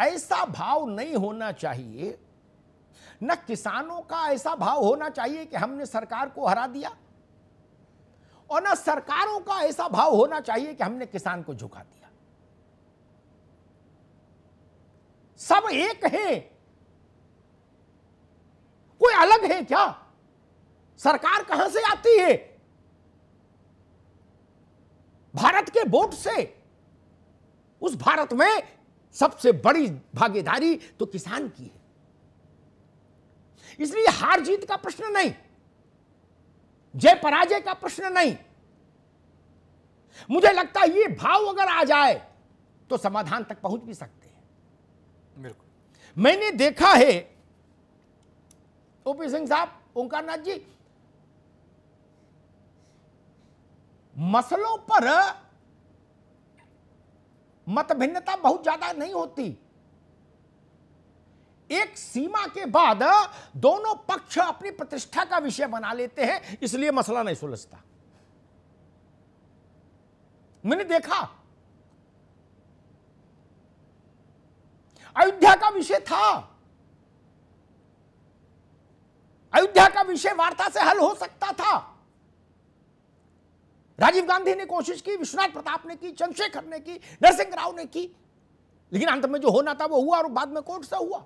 ऐसा भाव नहीं होना चाहिए न किसानों का ऐसा भाव होना चाहिए कि हमने सरकार को हरा दिया और न सरकारों का ऐसा भाव होना चाहिए कि हमने किसान को झुका दिया सब एक हैं कोई अलग है क्या सरकार कहां से आती है भारत के वोट से उस भारत में सबसे बड़ी भागीदारी तो किसान की है इसलिए हार जीत का प्रश्न नहीं जय पराजय का प्रश्न नहीं मुझे लगता है ये भाव अगर आ जाए तो समाधान तक पहुंच भी सकते हैं बिल्कुल मैंने देखा है ओपी सिंह साहब ओंकारनाथ जी मसलों पर मत भिन्नता बहुत ज्यादा नहीं होती एक सीमा के बाद दोनों पक्ष अपनी प्रतिष्ठा का विषय बना लेते हैं इसलिए मसला नहीं सुलझता मैंने देखा अयोध्या का विषय था अयोध्या का विषय वार्ता से हल हो सकता था राजीव गांधी ने कोशिश की विश्वनाथ प्रताप ने की चंद्रशेखर ने की नरसिंह राव ने की लेकिन अंत में जो होना था वो हुआ और बाद में कोर्ट से हुआ